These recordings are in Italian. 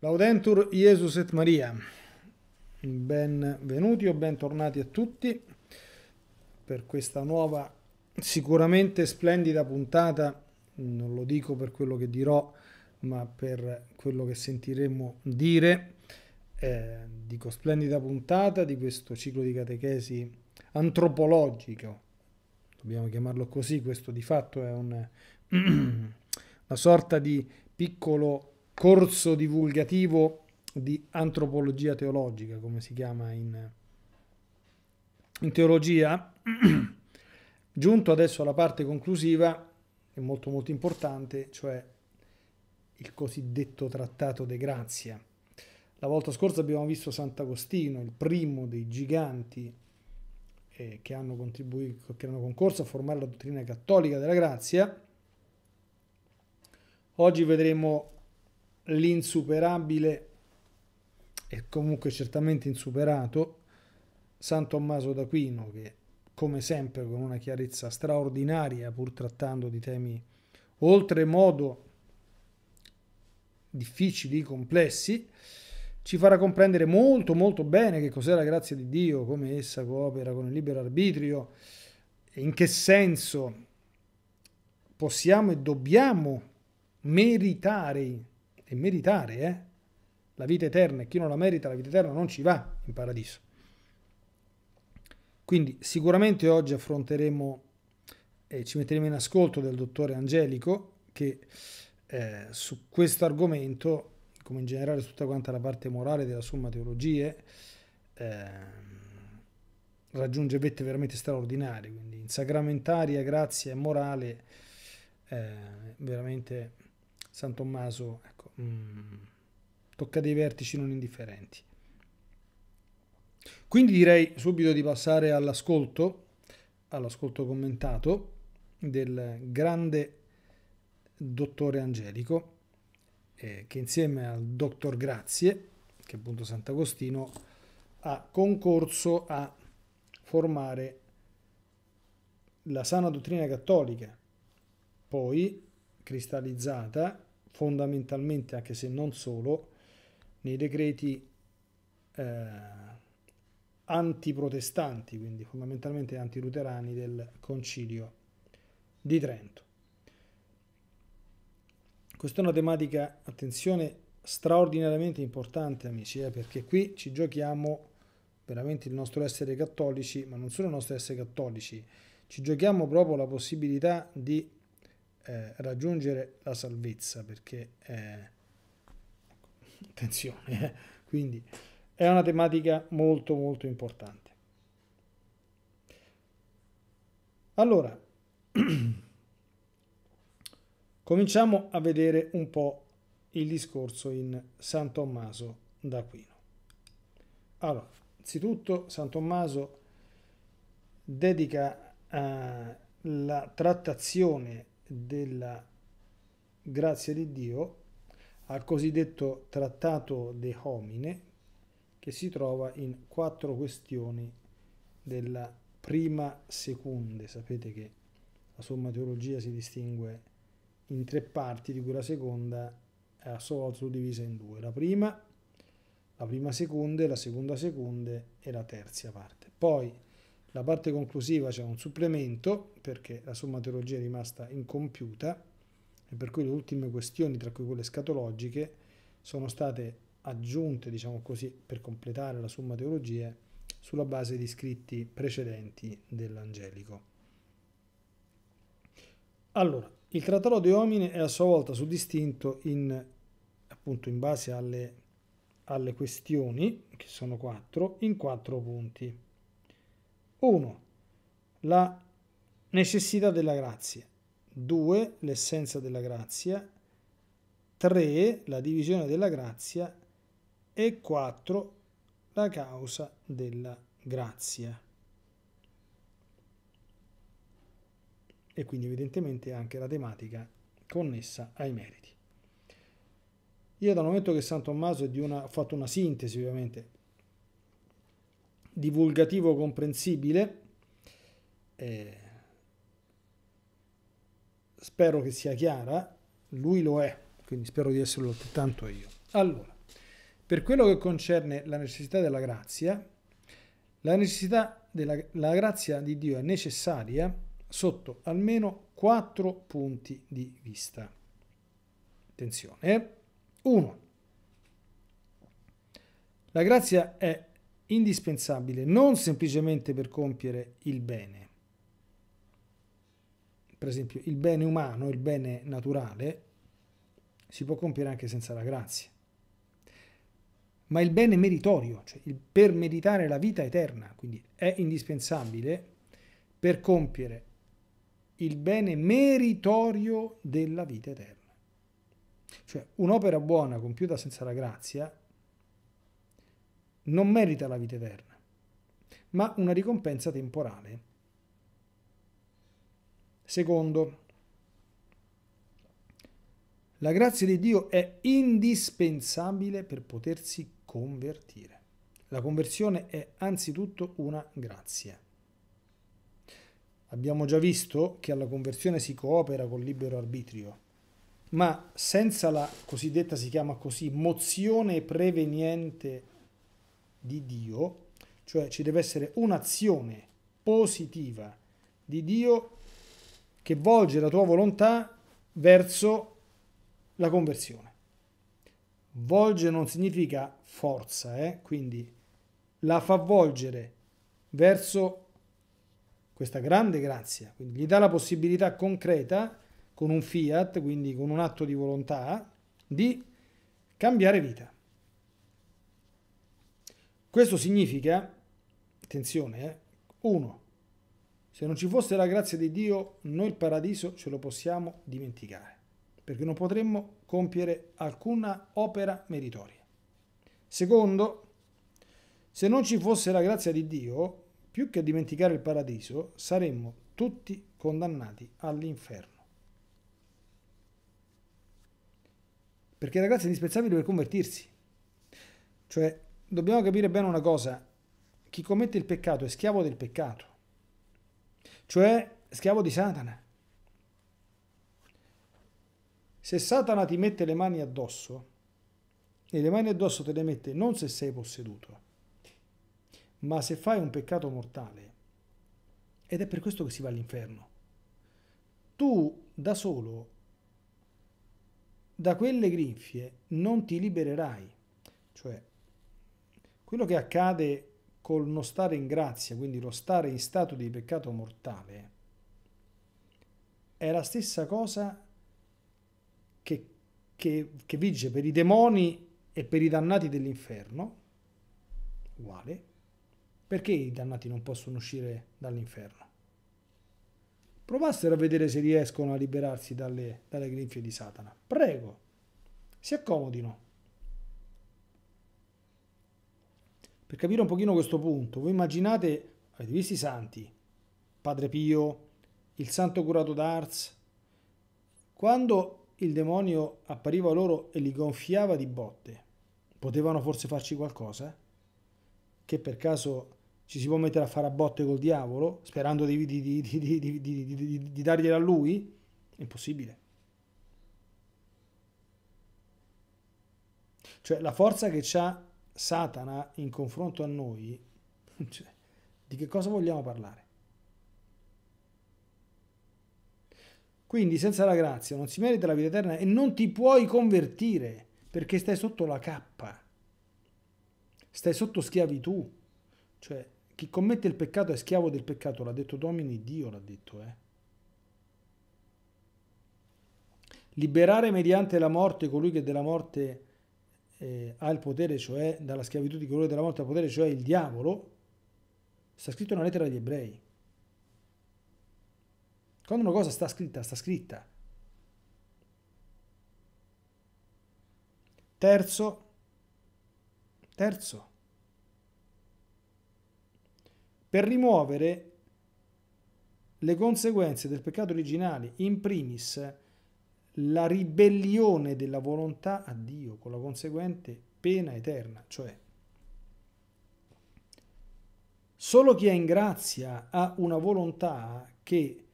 Laudentur Jesus et Maria, benvenuti o bentornati a tutti per questa nuova sicuramente splendida puntata, non lo dico per quello che dirò, ma per quello che sentiremo dire, eh, dico splendida puntata di questo ciclo di catechesi antropologico, dobbiamo chiamarlo così, questo di fatto è un, una sorta di piccolo corso divulgativo di antropologia teologica, come si chiama in, in teologia, giunto adesso alla parte conclusiva, che è molto molto importante, cioè il cosiddetto trattato de grazia. La volta scorsa abbiamo visto Sant'Agostino, il primo dei giganti eh, che, hanno contribuito, che hanno concorso a formare la dottrina cattolica della grazia. Oggi vedremo l'insuperabile e comunque certamente insuperato San Tommaso d'Aquino che come sempre con una chiarezza straordinaria pur trattando di temi oltremodo difficili, complessi, ci farà comprendere molto molto bene che cos'è la grazia di Dio, come essa coopera con il libero arbitrio, in che senso possiamo e dobbiamo meritare e meritare, eh? La vita eterna e chi non la merita, la vita eterna non ci va in paradiso. Quindi sicuramente oggi affronteremo e eh, ci metteremo in ascolto del dottore Angelico che eh, su questo argomento, come in generale su tutta quanta la parte morale della Summa Teologie, eh, raggiunge vette veramente straordinarie, quindi in sacramentaria, grazia e morale, eh, veramente San Tommaso, ecco, mm, tocca dei vertici non indifferenti. Quindi direi subito di passare all'ascolto, all'ascolto commentato del grande dottore Angelico, eh, che insieme al dottor Grazie, che è appunto Sant'Agostino, ha concorso a formare la sana dottrina cattolica, poi cristallizzata fondamentalmente, anche se non solo, nei decreti eh, antiprotestanti, quindi fondamentalmente antiluterani del Concilio di Trento. Questa è una tematica, attenzione, straordinariamente importante, amici, eh, perché qui ci giochiamo veramente il nostro essere cattolici, ma non solo il nostro essere cattolici, ci giochiamo proprio la possibilità di eh, raggiungere la salvezza perché eh, attenzione eh, quindi è una tematica molto molto importante allora cominciamo a vedere un po' il discorso in San Tommaso d'Aquino allora innanzitutto San Tommaso dedica eh, la trattazione della grazia di Dio al cosiddetto trattato De Homine che si trova in quattro questioni della prima seconde. Sapete che la somma teologia si distingue in tre parti, di cui la seconda è a sua volta suddivisa in due. La prima, la prima seconde, la seconda seconde e la terza parte. Poi la parte conclusiva c'è cioè un supplemento perché la somma sommatologia è rimasta incompiuta e per cui le ultime questioni, tra cui quelle scatologiche, sono state aggiunte, diciamo così, per completare la somma teologia sulla base di scritti precedenti dell'Angelico. Allora, il Trattato di Omine è a sua volta suddistinto in, appunto, in base alle, alle questioni, che sono quattro, in quattro punti. 1. La necessità della grazia. 2. L'essenza della grazia. 3. La divisione della grazia. E 4. La causa della grazia. E quindi evidentemente anche la tematica connessa ai meriti. Io dal momento che San Tommaso è di una, ho fatto una sintesi ovviamente divulgativo comprensibile. Eh, spero che sia chiara, lui lo è, quindi spero di esserlo altrettanto io. Allora, per quello che concerne la necessità della grazia, la necessità della la grazia di Dio è necessaria sotto almeno quattro punti di vista. Attenzione. 1. Eh. La grazia è indispensabile non semplicemente per compiere il bene, per esempio il bene umano, il bene naturale, si può compiere anche senza la grazia, ma il bene meritorio, cioè il, per meritare la vita eterna, quindi è indispensabile per compiere il bene meritorio della vita eterna. Cioè un'opera buona compiuta senza la grazia non merita la vita eterna, ma una ricompensa temporale. Secondo, la grazia di Dio è indispensabile per potersi convertire. La conversione è anzitutto una grazia. Abbiamo già visto che alla conversione si coopera col libero arbitrio, ma senza la cosiddetta, si chiama così, mozione preveniente di Dio, cioè ci deve essere un'azione positiva di Dio che volge la tua volontà verso la conversione. Volge non significa forza, eh? quindi la fa volgere verso questa grande grazia, quindi gli dà la possibilità concreta con un fiat, quindi con un atto di volontà, di cambiare vita. Questo significa, attenzione, eh, se non ci fosse la grazia di Dio, noi il paradiso ce lo possiamo dimenticare, perché non potremmo compiere alcuna opera meritoria. Secondo, se non ci fosse la grazia di Dio, più che dimenticare il paradiso, saremmo tutti condannati all'inferno. Perché la grazia è indispensabile per convertirsi. Cioè, dobbiamo capire bene una cosa, chi commette il peccato è schiavo del peccato, cioè schiavo di Satana. Se Satana ti mette le mani addosso, e le mani addosso te le mette non se sei posseduto, ma se fai un peccato mortale, ed è per questo che si va all'inferno, tu da solo, da quelle grinfie, non ti libererai. Cioè, quello che accade col non stare in grazia, quindi lo stare in stato di peccato mortale, è la stessa cosa che, che, che vige per i demoni e per i dannati dell'inferno, uguale, perché i dannati non possono uscire dall'inferno? Provassero a vedere se riescono a liberarsi dalle, dalle grinfie di Satana. Prego, si accomodino. Per capire un pochino questo punto, voi immaginate, avete visto i santi, Padre Pio, il santo curato d'Ars, quando il demonio appariva loro e li gonfiava di botte, potevano forse farci qualcosa? Che per caso ci si può mettere a fare a botte col diavolo, sperando di, di, di, di dargliela a lui? impossibile. Cioè la forza che ha Satana in confronto a noi, cioè, di che cosa vogliamo parlare? Quindi senza la grazia non si merita la vita eterna e non ti puoi convertire perché stai sotto la cappa, stai sotto schiavitù, cioè chi commette il peccato è schiavo del peccato, l'ha detto Domini, Dio l'ha detto. Eh. Liberare mediante la morte colui che della morte eh, ha il potere, cioè dalla schiavitù di colore della morte al potere, cioè il diavolo, sta scritto una lettera agli ebrei. Quando una cosa sta scritta, sta scritta. Terzo, terzo, per rimuovere le conseguenze del peccato originale, in primis la ribellione della volontà a Dio con la conseguente pena eterna, cioè solo chi è in grazia ha una volontà che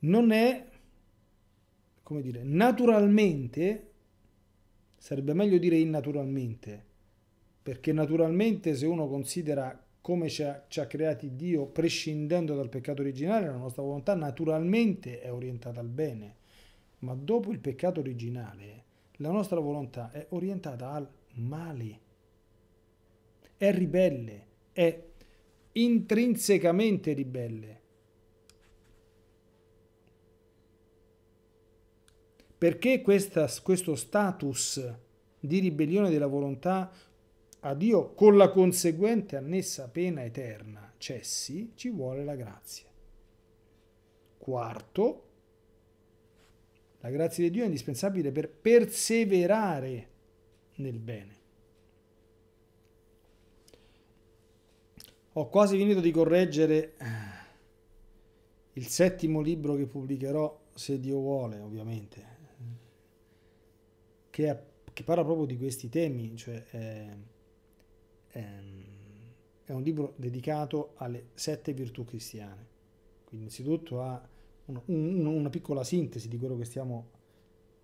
non è, come dire, naturalmente, sarebbe meglio dire innaturalmente, perché naturalmente se uno considera come ci ha, ci ha, creati Dio prescindendo dal peccato originale, la nostra volontà naturalmente è orientata al bene. Ma dopo il peccato originale, la nostra volontà è orientata al male, è ribelle, è intrinsecamente ribelle. Perché questa, questo status di ribellione della volontà a Dio con la conseguente annessa pena eterna cessi, ci vuole la grazia. Quarto, la grazia di Dio è indispensabile per perseverare nel bene. Ho quasi finito di correggere eh, il settimo libro che pubblicherò, se Dio vuole, ovviamente, che, è, che parla proprio di questi temi, cioè è, è, è un libro dedicato alle sette virtù cristiane. Quindi innanzitutto a un, una piccola sintesi di quello che stiamo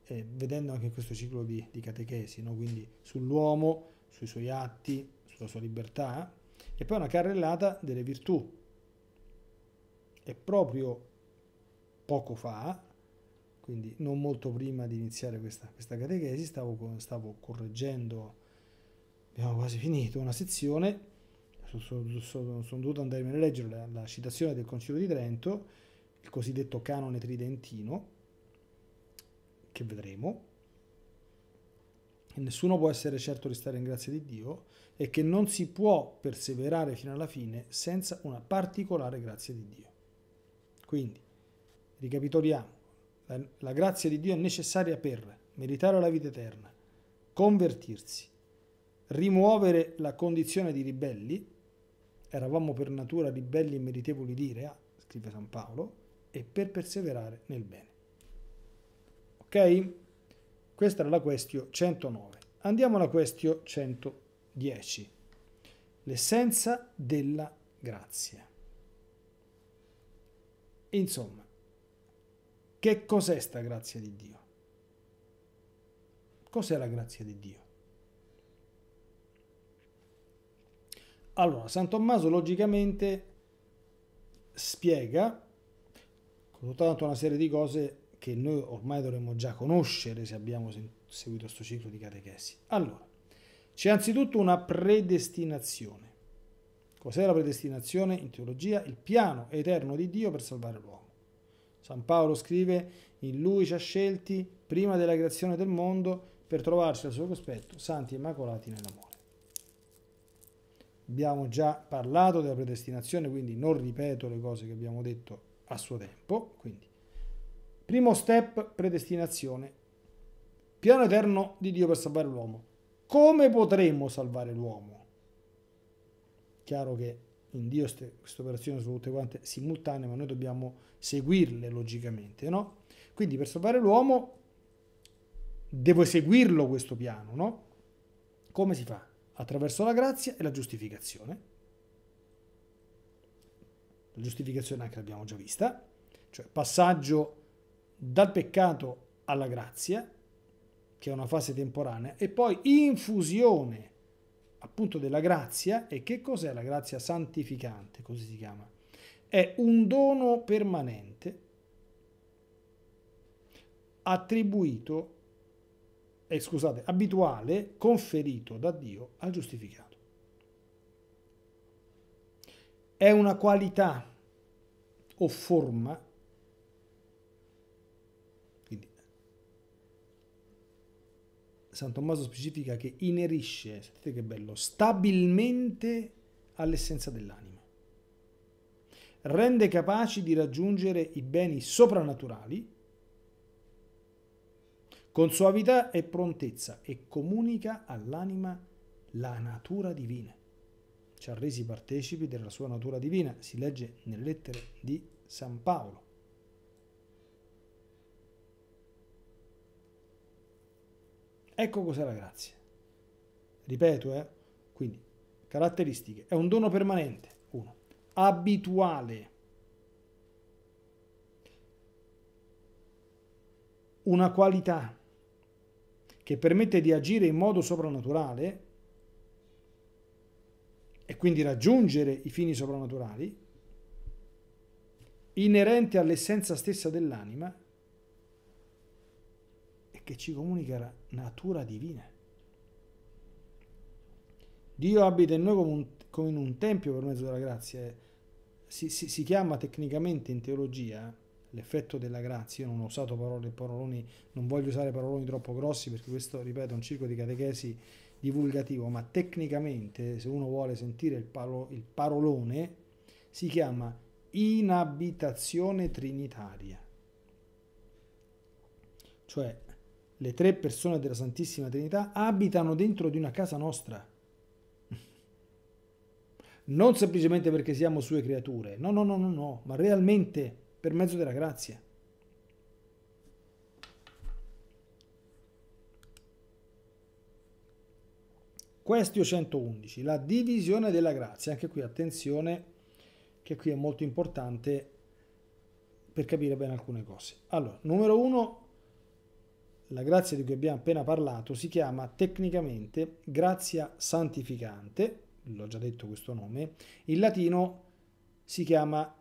eh, vedendo anche in questo ciclo di, di catechesi, no? quindi sull'uomo, sui suoi atti, sulla sua libertà, e poi una carrellata delle virtù. E proprio poco fa, quindi non molto prima di iniziare questa, questa catechesi, stavo, stavo correggendo, abbiamo quasi finito, una sezione sono, sono, sono, dovuto andare a leggere la, la, citazione del Concilio di Trento il cosiddetto canone tridentino, che vedremo, e nessuno può essere certo di stare in grazia di Dio, e che non si può perseverare fino alla fine senza una particolare grazia di Dio. Quindi, ricapitoliamo, la, la grazia di Dio è necessaria per meritare la vita eterna, convertirsi, rimuovere la condizione di ribelli, eravamo per natura ribelli e meritevoli di Irea, ah, scrive San Paolo, e per perseverare nel bene. Ok? Questa era la questione 109. Andiamo alla questione 110. L'essenza della grazia. Insomma, che cos'è sta grazia di Dio? Cos'è la grazia di Dio? Allora, San Tommaso logicamente spiega Ecco, tutta una serie di cose che noi ormai dovremmo già conoscere se abbiamo seguito questo ciclo di catechesi. Allora, c'è anzitutto una predestinazione. Cos'è la predestinazione? In teologia, il piano eterno di Dio per salvare l'uomo. San Paolo scrive, in lui ci ha scelti prima della creazione del mondo per trovarci al suo cospetto, santi e immacolati nell'amore. Abbiamo già parlato della predestinazione, quindi non ripeto le cose che abbiamo detto a suo tempo, quindi primo step predestinazione, piano eterno di Dio per salvare l'uomo. Come potremo salvare l'uomo? Chiaro che in Dio queste operazioni sono tutte quante simultanee, ma noi dobbiamo seguirle logicamente, no? Quindi per salvare l'uomo devo seguirlo questo piano, no? Come si fa? Attraverso la grazia e la giustificazione la giustificazione anche l'abbiamo già vista, cioè passaggio dal peccato alla grazia, che è una fase temporanea, e poi infusione appunto della grazia, e che cos'è la grazia santificante, così si chiama? È un dono permanente attribuito, eh, scusate, abituale, conferito da Dio al giustificato. è una qualità o forma, quindi San Tommaso specifica che inerisce, sentite che bello, stabilmente all'essenza dell'anima, rende capaci di raggiungere i beni soprannaturali con suavità e prontezza e comunica all'anima la natura divina ci ha resi partecipi della sua natura divina, si legge nelle lettere di San Paolo. Ecco cos'è la grazia. Ripeto, eh? quindi caratteristiche. È un dono permanente, uno, abituale. Una qualità che permette di agire in modo soprannaturale e quindi raggiungere i fini soprannaturali, inerente all'essenza stessa dell'anima e che ci comunica la natura divina. Dio abita in noi come, in un tempio per mezzo della grazia. Eh. Si, si, si chiama tecnicamente in teologia l'effetto della grazia. Io non ho usato parole, paroloni, non voglio usare paroloni troppo grossi perché questo, ripeto, è un circo di catechesi divulgativo, ma tecnicamente se uno vuole sentire il, paro, il parolone si chiama inabitazione trinitaria. Cioè le tre persone della Santissima Trinità abitano dentro di una casa nostra. Non semplicemente perché siamo sue creature, no, no, no, no, no, ma realmente per mezzo della grazia. Questio 111, la divisione della grazia. Anche qui attenzione, che qui è molto importante per capire bene alcune cose. Allora, numero 1, la grazia di cui abbiamo appena parlato si chiama tecnicamente grazia santificante, l'ho già detto questo nome, in latino si chiama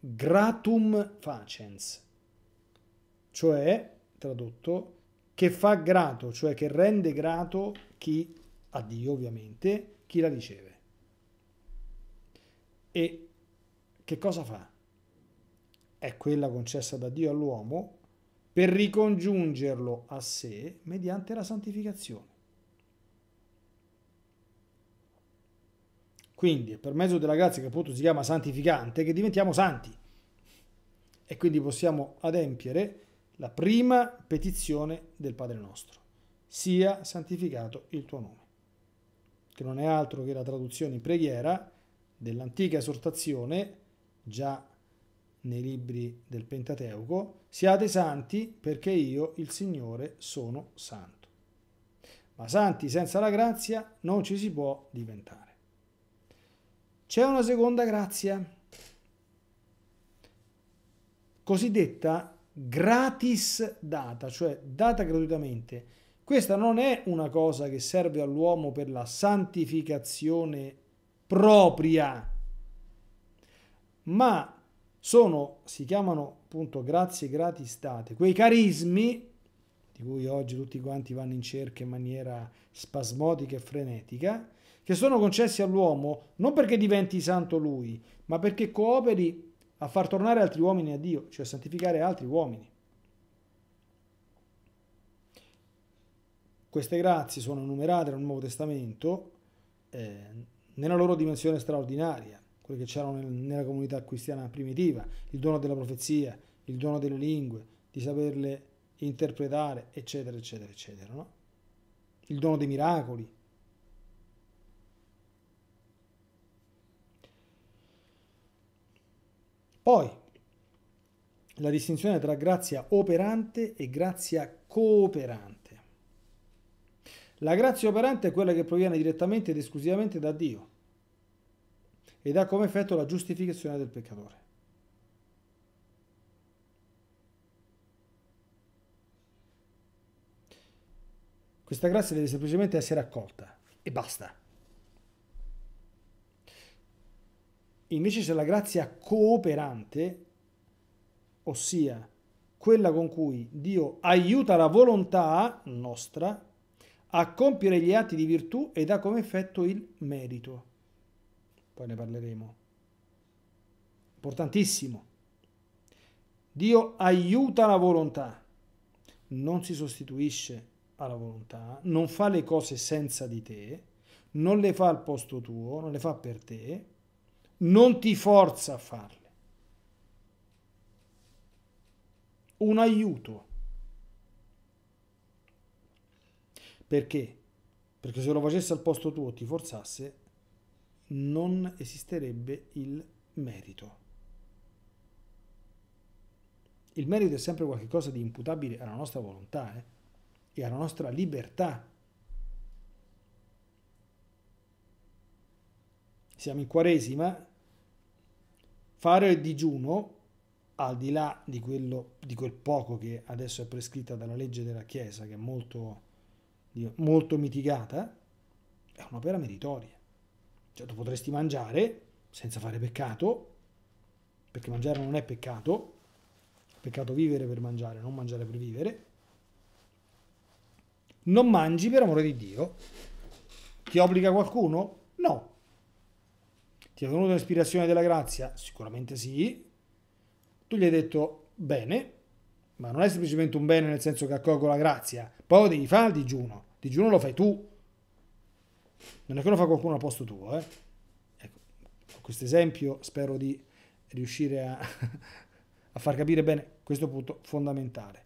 gratum facens, cioè, tradotto, che fa grato, cioè che rende grato chi a Dio ovviamente, chi la riceve. E che cosa fa? È quella concessa da Dio all'uomo per ricongiungerlo a sé mediante la santificazione. Quindi è per mezzo della grazia che appunto si chiama santificante che diventiamo santi e quindi possiamo adempiere la prima petizione del Padre nostro. Sia santificato il tuo nome che non è altro che la traduzione in preghiera dell'antica esortazione già nei libri del Pentateuco, siate santi perché io, il Signore, sono santo. Ma santi senza la grazia non ci si può diventare. C'è una seconda grazia, cosiddetta gratis data, cioè data gratuitamente questa non è una cosa che serve all'uomo per la santificazione propria, ma sono, si chiamano appunto grazie gratis state, quei carismi di cui oggi tutti quanti vanno in cerca in maniera spasmodica e frenetica, che sono concessi all'uomo non perché diventi santo lui, ma perché cooperi a far tornare altri uomini a Dio, cioè a santificare altri uomini. Queste grazie sono numerate nel Nuovo Testamento eh, nella loro dimensione straordinaria, quelle che c'erano nel, nella comunità cristiana primitiva, il dono della profezia, il dono delle lingue, di saperle interpretare, eccetera, eccetera, eccetera. No? Il dono dei miracoli. Poi la distinzione tra grazia operante e grazia cooperante. La grazia operante è quella che proviene direttamente ed esclusivamente da Dio ed ha come effetto la giustificazione del peccatore. Questa grazia deve semplicemente essere accolta e basta. Invece c'è la grazia cooperante, ossia quella con cui Dio aiuta la volontà nostra a compiere gli atti di virtù ed ha come effetto il merito. Poi ne parleremo. Importantissimo. Dio aiuta la volontà, non si sostituisce alla volontà, non fa le cose senza di te, non le fa al posto tuo, non le fa per te, non ti forza a farle. Un aiuto Perché? Perché se lo facesse al posto tuo, ti forzasse, non esisterebbe il merito. Il merito è sempre qualcosa di imputabile alla nostra volontà eh? e alla nostra libertà. Siamo in Quaresima, fare il digiuno, al di là di, quello, di quel poco che adesso è prescritta dalla legge della Chiesa, che è molto molto mitigata, è un'opera meritoria. Cioè tu potresti mangiare senza fare peccato, perché mangiare non è peccato, è peccato vivere per mangiare, non mangiare per vivere. Non mangi per amore di Dio. Ti obbliga qualcuno? No. Ti è venuta l'ispirazione della grazia? Sicuramente sì. Tu gli hai detto bene, ma non è semplicemente un bene nel senso che accolgo la grazia, poi devi fare il digiuno, il digiuno lo fai tu, non è che lo fa qualcuno a posto tuo. Eh? Ecco, con questo esempio spero di riuscire a, a far capire bene questo punto fondamentale.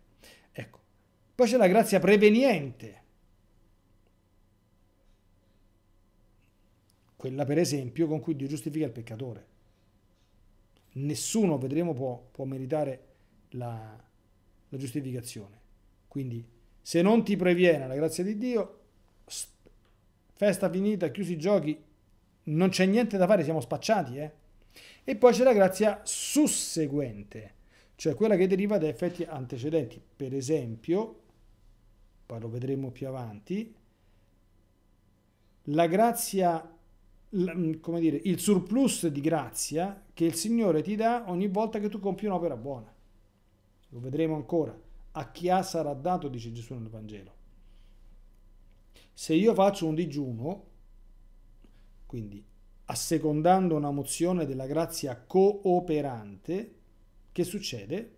Ecco. Poi c'è la grazia preveniente. Quella per esempio con cui Dio giustifica il peccatore. Nessuno, vedremo, può, può meritare la, la giustificazione. Quindi se non ti previene la grazia di Dio, festa finita, chiusi i giochi, non c'è niente da fare, siamo spacciati. Eh? E poi c'è la grazia susseguente, cioè quella che deriva da effetti antecedenti. Per esempio, poi lo vedremo più avanti, la grazia, mm, come dire, il surplus di grazia che il Signore ti dà ogni volta che tu compi un'opera buona lo vedremo ancora, a chi ha sarà dato, dice Gesù nel Vangelo. Se io faccio un digiuno, quindi assecondando una mozione della grazia cooperante, che succede?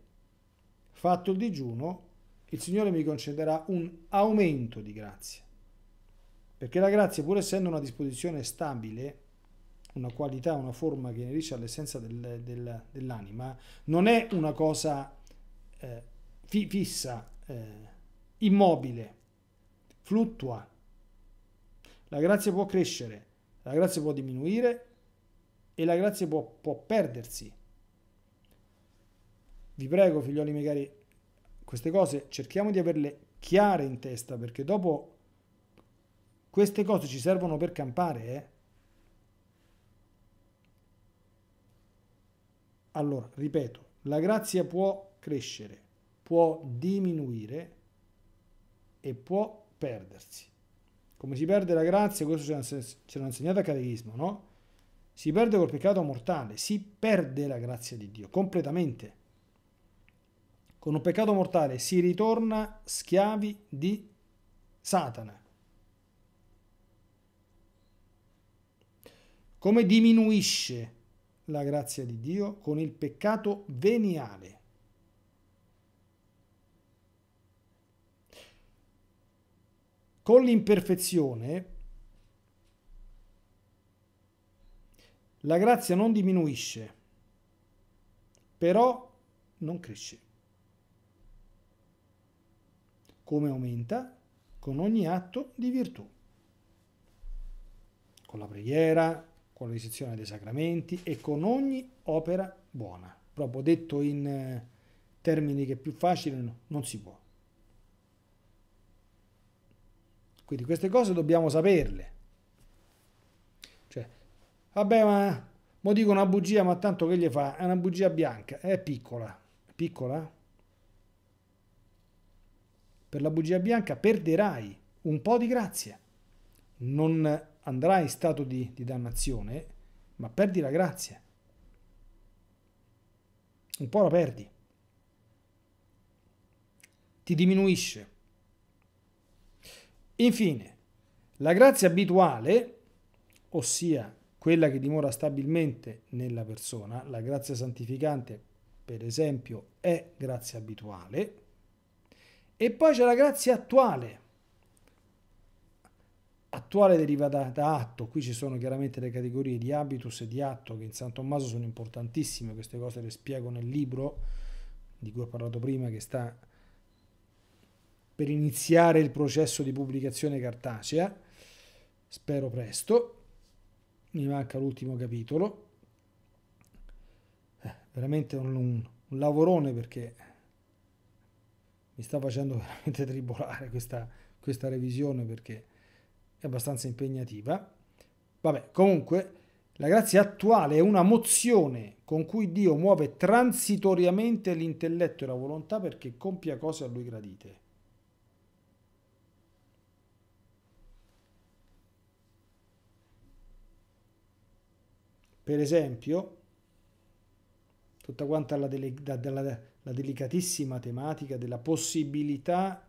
Fatto il digiuno, il Signore mi concederà un aumento di grazia. Perché la grazia, pur essendo una disposizione stabile, una qualità, una forma che inerisce all'essenza del, del, dell'anima, non è una cosa eh, fi fissa, eh, immobile, fluttua. La grazia può crescere, la grazia può diminuire e la grazia può, può perdersi. Vi prego, figlioli miei queste cose cerchiamo di averle chiare in testa perché dopo queste cose ci servono per campare. Eh? Allora, ripeto, la grazia può crescere, può diminuire e può perdersi. Come si perde la grazia, questo ce l'ha insegnato il catechismo, no? Si perde col peccato mortale, si perde la grazia di Dio completamente. Con un peccato mortale si ritorna schiavi di Satana. Come diminuisce la grazia di Dio con il peccato veniale. con l'imperfezione la grazia non diminuisce, però non cresce. Come aumenta? Con ogni atto di virtù, con la preghiera, con la l'esizione dei sacramenti e con ogni opera buona. Proprio detto in eh, termini che più facili non si può. Quindi queste cose dobbiamo saperle. Cioè, vabbè, ma mo dico una bugia, ma tanto che gli fa? È una bugia bianca, è piccola. Piccola? Per la bugia bianca perderai un po' di grazia. Non andrai in stato di, di dannazione, ma perdi la grazia. Un po' la perdi. Ti diminuisce Infine, la grazia abituale, ossia quella che dimora stabilmente nella persona, la grazia santificante, per esempio, è grazia abituale, e poi c'è la grazia attuale, attuale deriva da, da, atto, qui ci sono chiaramente le categorie di habitus e di atto che in San Tommaso sono importantissime, queste cose le spiego nel libro di cui ho parlato prima che sta per iniziare il processo di pubblicazione cartacea, spero presto, mi manca l'ultimo capitolo, eh, veramente un, un, un lavorone perché mi sta facendo veramente tribolare questa, questa revisione perché è abbastanza impegnativa. Vabbè, comunque la grazia attuale è una mozione con cui Dio muove transitoriamente l'intelletto e la volontà perché compia cose a lui gradite. Per esempio, tutta quanta la, dele, da, da, la delicatissima tematica della possibilità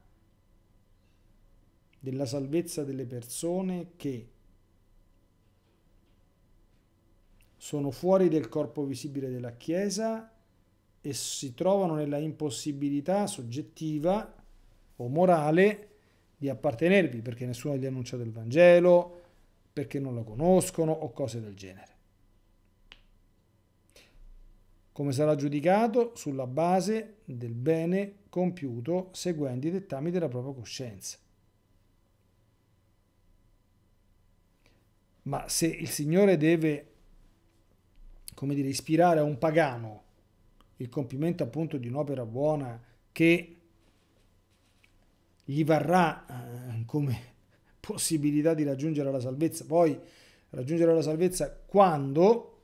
della salvezza delle persone che sono fuori del corpo visibile della Chiesa e si trovano nella impossibilità soggettiva o morale di appartenervi perché nessuno gli ha annunciato il Vangelo, perché non lo conoscono o cose del genere come sarà giudicato sulla base del bene compiuto seguendo i dettami della propria coscienza. Ma se il Signore deve, come dire, ispirare a un pagano il compimento appunto di un'opera buona che gli varrà eh, come possibilità di raggiungere la salvezza, poi raggiungere la salvezza quando,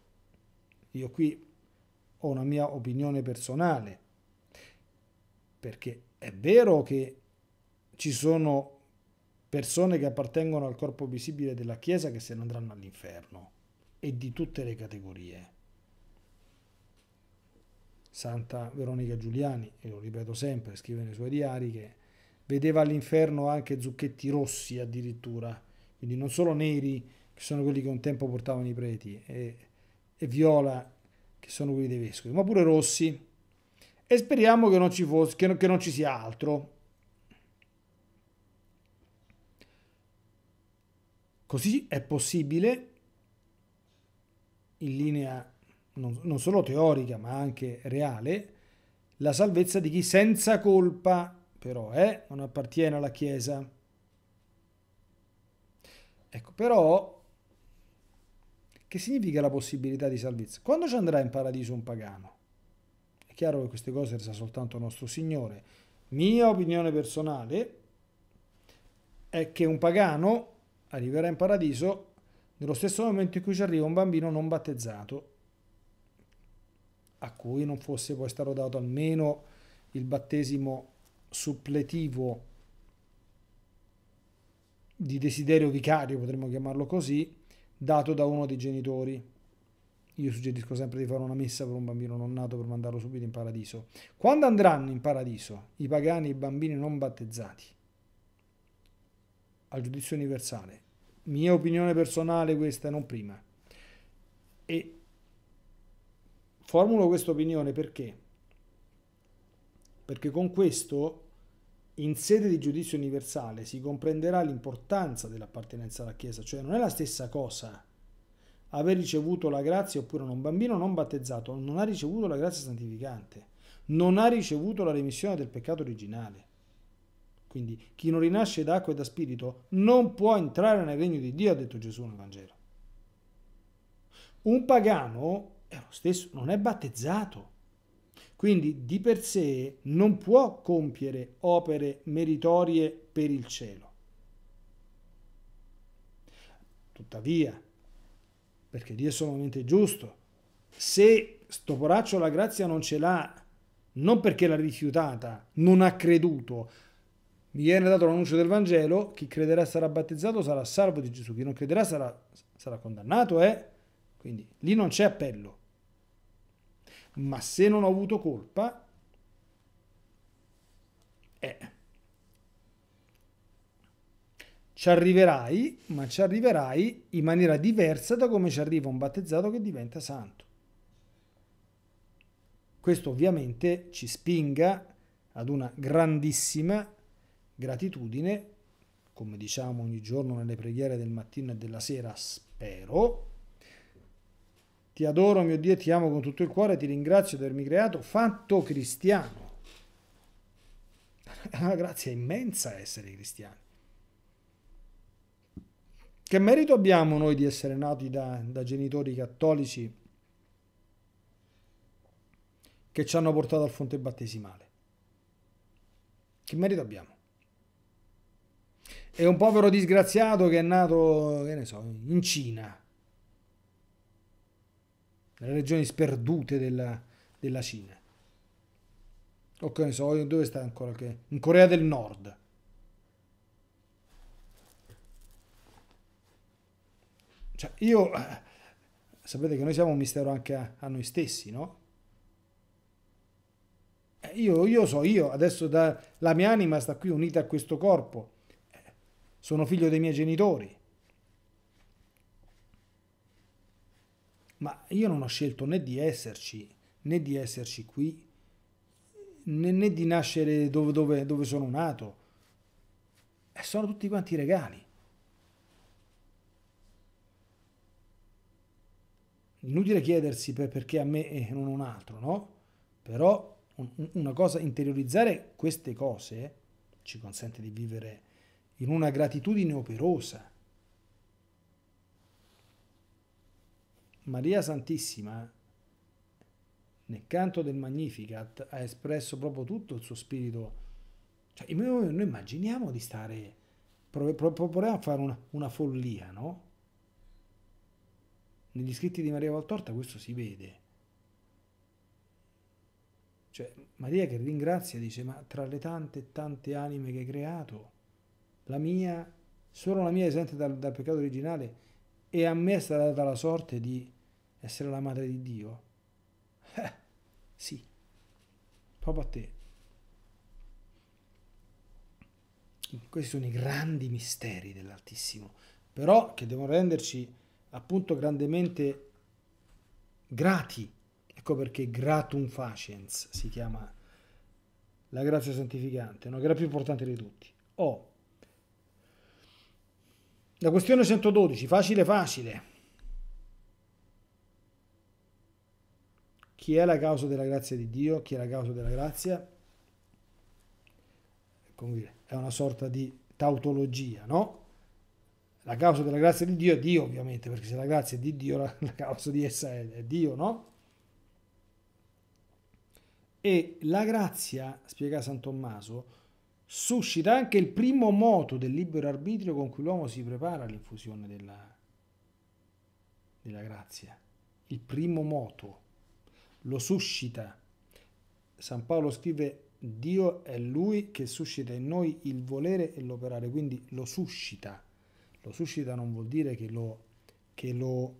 io qui ho una mia opinione personale, perché è vero che ci sono persone che appartengono al corpo visibile della Chiesa che se ne andranno all'inferno e di tutte le categorie. Santa Veronica Giuliani, e lo ripeto sempre, scrive nei suoi diari che vedeva all'inferno anche zucchetti rossi addirittura, quindi non solo neri, che sono quelli che un tempo portavano i preti, e, e viola che sono quelli dei vescovi, ma pure Rossi. E speriamo che non ci, fosse, che non, che non ci sia altro. Così è possibile, in linea non, non solo teorica ma anche reale, la salvezza di chi senza colpa però è, eh, non appartiene alla Chiesa. Ecco, però che significa la possibilità di salvezza? Quando ci andrà in paradiso un pagano? È chiaro che queste cose le sa soltanto nostro Signore. Mia opinione personale è che un pagano arriverà in paradiso nello stesso momento in cui ci arriva un bambino non battezzato, a cui non fosse poi stato dato almeno il battesimo suppletivo di desiderio vicario, potremmo chiamarlo così, dato da uno dei genitori. Io suggerisco sempre di fare una messa per un bambino non nato per mandarlo subito in paradiso. Quando andranno in paradiso i pagani e i bambini non battezzati? Al giudizio universale. Mia opinione personale questa, non prima. E formulo questa opinione perché? Perché con questo in sede di giudizio universale si comprenderà l'importanza dell'appartenenza alla Chiesa, cioè non è la stessa cosa aver ricevuto la grazia oppure un bambino non battezzato non ha ricevuto la grazia santificante, non ha ricevuto la remissione del peccato originale. Quindi chi non rinasce d'acqua e da spirito non può entrare nel regno di Dio, ha detto Gesù nel Vangelo. Un pagano è lo stesso, non è battezzato. Quindi di per sé non può compiere opere meritorie per il cielo. Tuttavia, perché Dio è solamente giusto, se sto poraccio la grazia non ce l'ha, non perché l'ha rifiutata, non ha creduto, mi viene dato l'annuncio del Vangelo, chi crederà sarà battezzato, sarà salvo di Gesù, chi non crederà sarà, sarà condannato, eh? Quindi lì non c'è appello ma se non ho avuto colpa, eh, ci arriverai, ma ci arriverai in maniera diversa da come ci arriva un battezzato che diventa santo. Questo ovviamente ci spinga ad una grandissima gratitudine, come diciamo ogni giorno nelle preghiere del mattino e della sera, spero, ti adoro, mio Dio, e ti amo con tutto il cuore, ti ringrazio di avermi creato fatto cristiano. È una grazia immensa essere cristiani. Che merito abbiamo noi di essere nati da, da genitori cattolici che ci hanno portato al fonte battesimale? Che merito abbiamo? E un povero disgraziato che è nato, che ne so, in Cina nelle regioni sperdute della, della Cina. O che ne so, dove sta ancora? Che? In Corea del Nord. Cioè, io eh, sapete che noi siamo un mistero anche a, a noi stessi, no? Eh, io, io so, io adesso da, la mia anima sta qui unita a questo corpo, eh, sono figlio dei miei genitori, ma io non ho scelto né di esserci, né di esserci qui, né, né di nascere dove, dove, dove sono nato. E sono tutti quanti regali. Inutile chiedersi per, perché a me e eh, non un altro, no? Però un, una cosa, interiorizzare queste cose ci consente di vivere in una gratitudine operosa Maria Santissima nel canto del Magnificat ha espresso proprio tutto il suo spirito. Cioè, noi, noi immaginiamo di stare, proviamo a fare una, una follia, no? Negli scritti di Maria Valtorta questo si vede. Cioè, Maria che ringrazia dice, ma tra le tante e tante anime che hai creato, la mia, solo la mia esente dal, dal peccato originale, e a me è stata data la sorte di essere la madre di Dio? Eh, sì, proprio a te. Questi sono i grandi misteri dell'Altissimo, però che devono renderci appunto grandemente grati. Ecco perché gratum facens si chiama la grazia santificante, no? che è la più importante di tutti. Oh. La questione 112, facile facile. Chi è la causa della grazia di Dio? Chi è la causa della grazia? è una sorta di tautologia, no? La causa della grazia di Dio è Dio, ovviamente, perché se la grazia è di Dio, la, la causa di essa è, è Dio, no? E la grazia, spiega San Tommaso, suscita anche il primo moto del libero arbitrio con cui l'uomo si prepara all'infusione della, della grazia. Il primo moto lo suscita. San Paolo scrive Dio è Lui che suscita in noi il volere e l'operare, quindi lo suscita. Lo suscita non vuol dire che lo, che lo,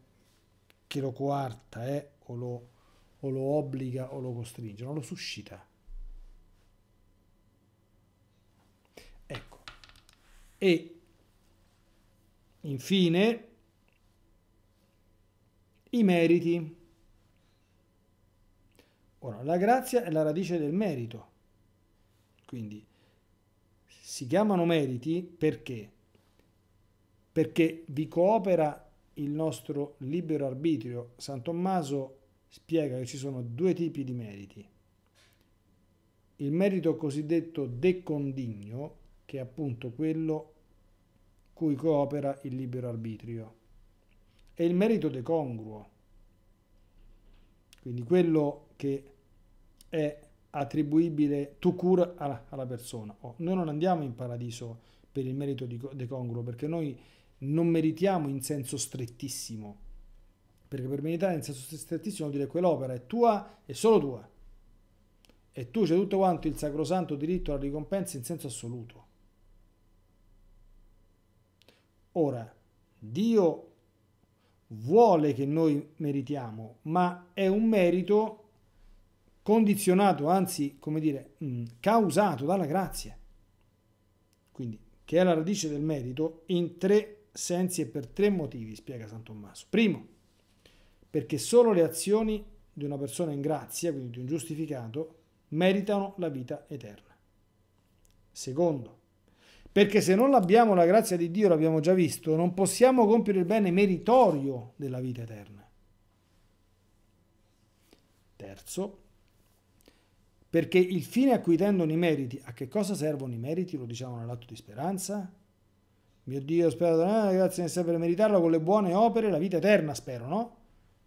che lo coarta eh, o, lo, o lo obbliga o lo costringe, no, lo suscita. Ecco. E infine i meriti. Ora, la grazia è la radice del merito. Quindi si chiamano meriti perché? Perché vi coopera il nostro libero arbitrio. San Tommaso spiega che ci sono due tipi di meriti. Il merito cosiddetto decondigno, che è appunto quello cui coopera il libero arbitrio, e il merito decongruo, quindi quello che è attribuibile tu cure alla, alla persona. Oh, noi non andiamo in paradiso per il merito di, decongruo, perché noi non meritiamo in senso strettissimo, perché per meritare in senso strettissimo vuol dire quell'opera è tua e solo tua, e tu c'è tutto quanto il sacrosanto diritto alla ricompensa in senso assoluto. Ora, Dio vuole che noi meritiamo, ma è un merito condizionato, anzi, come dire, mm, causato dalla grazia, quindi che è la radice del merito, in tre sensi e per tre motivi, spiega San Tommaso. Primo, perché solo le azioni di una persona in grazia, quindi di un giustificato, meritano la vita eterna. Secondo, perché se non abbiamo la grazia di Dio, l'abbiamo già visto, non possiamo compiere il bene meritorio della vita eterna. Terzo, perché il fine a cui tendono i meriti, a che cosa servono i meriti? Lo diciamo nell'atto di speranza. Mio Dio, spero, di ah, grazie nel per meritarlo con le buone opere, la vita eterna, spero, no?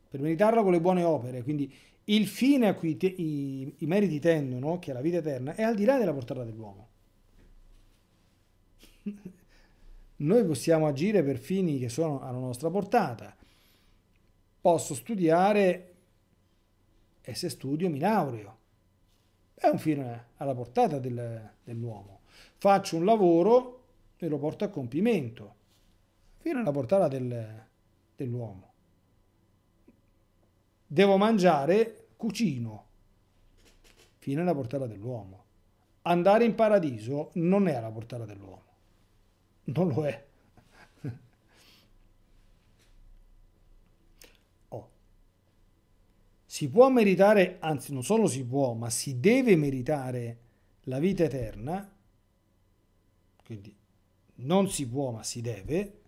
Per meritarlo con le buone opere. Quindi il fine a cui te, i, i meriti tendono, che è la vita eterna, è al di là della portata dell'uomo. Noi possiamo agire per fini che sono alla nostra portata. Posso studiare e se studio mi laureo è un film alla portata del, dell'uomo. Faccio un lavoro e lo porto a compimento. Fino alla portata del, dell'uomo. Devo mangiare, cucino. Fino alla portata dell'uomo. Andare in paradiso non è alla portata dell'uomo. Non lo è. si può meritare, anzi non solo si può, ma si deve meritare la vita eterna, quindi non si può ma si deve,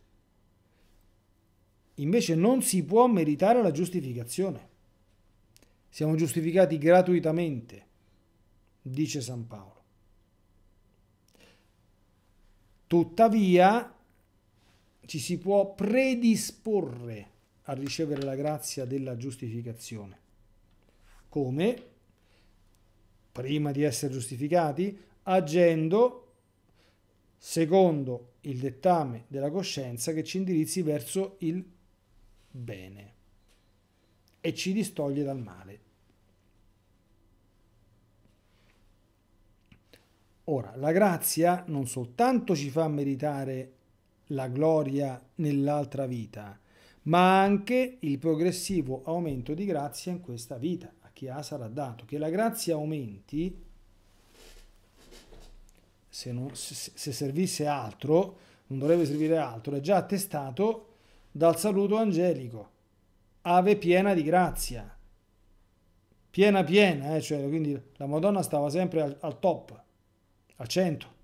invece non si può meritare la giustificazione. Siamo giustificati gratuitamente, dice San Paolo. Tuttavia ci si può predisporre a ricevere la grazia della giustificazione. Come? Prima di essere giustificati, agendo secondo il dettame della coscienza che ci indirizzi verso il bene e ci distoglie dal male. Ora, la grazia non soltanto ci fa meritare la gloria nell'altra vita, ma anche il progressivo aumento di grazia in questa vita che ha sarà dato. Che la grazia aumenti, se, non, se, se servisse altro, non dovrebbe servire altro, è già attestato dal saluto angelico. Ave piena di grazia. Piena piena, eh? cioè, quindi la Madonna stava sempre al, al top, al centro.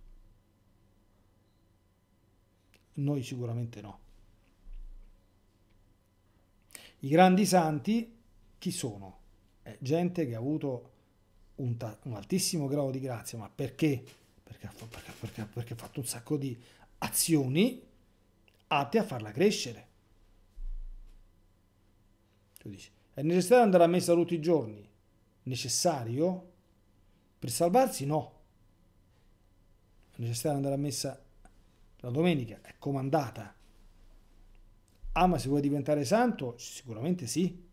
Noi sicuramente no. I grandi santi chi sono? gente che ha avuto un, ta- un altissimo grado di grazia, ma perché? Perché, perché, perché? perché ha fatto un sacco di azioni atte a farla crescere. Tu dici, è necessario andare a messa tutti i giorni? Necessario? Per salvarsi no. È necessario andare a messa la domenica, è comandata. Ah, ma se vuoi diventare santo, sicuramente sì.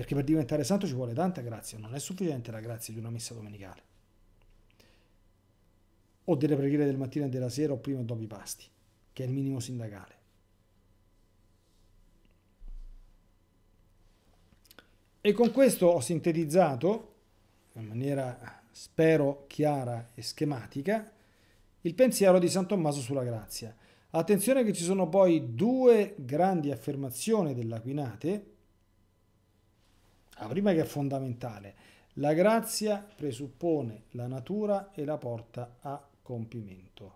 Perché per diventare santo ci vuole tanta grazia, non è sufficiente la grazia di una messa domenicale. O delle preghiere del mattino e della sera o prima e dopo i pasti, che è il minimo sindacale. E con questo ho sintetizzato, in maniera spero chiara e schematica, il pensiero di San Tommaso sulla grazia. Attenzione che ci sono poi due grandi affermazioni dell'Aquinate la ah, prima che è fondamentale, la grazia presuppone la natura e la porta a compimento.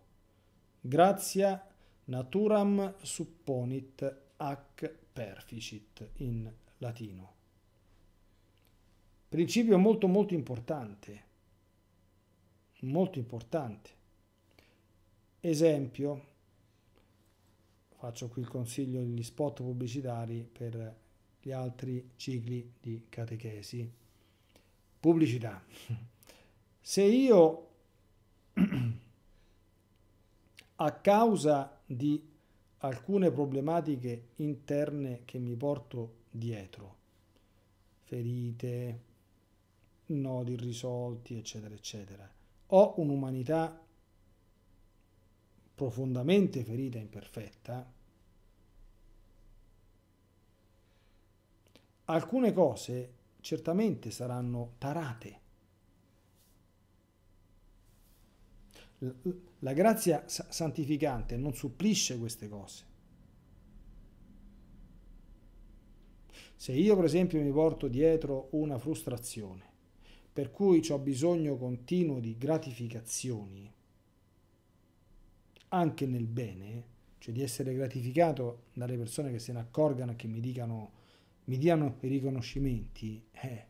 Grazia naturam supponit ac perficit in latino. Principio molto molto importante, molto importante. Esempio, faccio qui il consiglio degli spot pubblicitari per gli altri cicli di catechesi. Pubblicità. Se io a causa di alcune problematiche interne che mi porto dietro, ferite, nodi irrisolti, eccetera, eccetera, ho un'umanità profondamente ferita e imperfetta, alcune cose certamente saranno tarate. La grazia santificante non supplisce queste cose. Se io per esempio mi porto dietro una frustrazione, per cui ho bisogno continuo di gratificazioni, anche nel bene, cioè di essere gratificato dalle persone che se ne accorgano e che mi dicano mi diano i riconoscimenti, eh.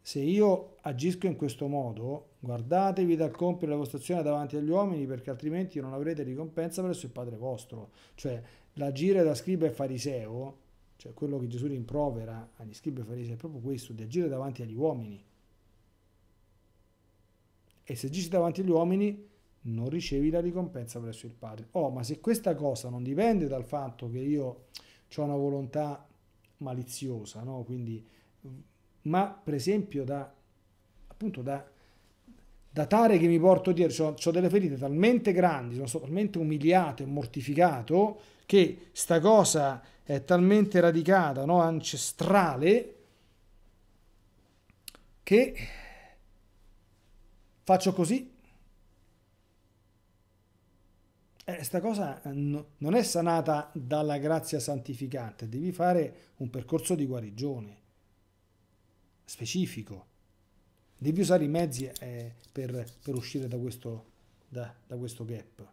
se io agisco in questo modo, guardatevi dal compiere la vostra azione davanti agli uomini, perché altrimenti non avrete ricompensa presso il Padre vostro. Cioè, l'agire da scriba e fariseo, cioè quello che Gesù rimprovera agli scribi e farisei, è proprio questo, di agire davanti agli uomini. E se agisci davanti agli uomini, non ricevi la ricompensa presso il Padre. Oh, ma se questa cosa non dipende dal fatto che io c'è una volontà maliziosa, no? Quindi, ma per esempio da, appunto da, da tare che mi porto dietro, ho delle ferite talmente grandi, sono stato talmente umiliato e mortificato che sta cosa è talmente radicata, no? ancestrale, che faccio così eh, sta cosa eh, non è sanata dalla grazia santificante, devi fare un percorso di guarigione specifico, devi usare i mezzi eh, per, per, uscire da questo, da, da questo gap.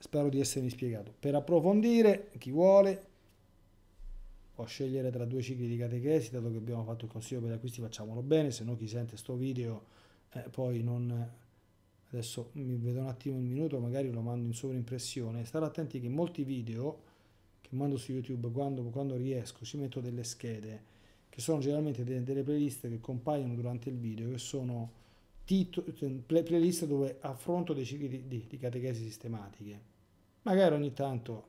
Spero di essermi spiegato. Per approfondire, chi vuole può scegliere tra due cicli di catechesi, dato che abbiamo fatto il consiglio per gli acquisti, facciamolo bene, se no chi sente sto video eh, poi non adesso mi vedo un attimo un minuto, magari lo mando in sovraimpressione, stare attenti che molti video che mando su YouTube quando, quando riesco ci metto delle schede che sono generalmente de delle playlist che compaiono durante il video, che sono cioè, play playlist dove affronto dei cicli di, di, di catechesi sistematiche. Magari ogni tanto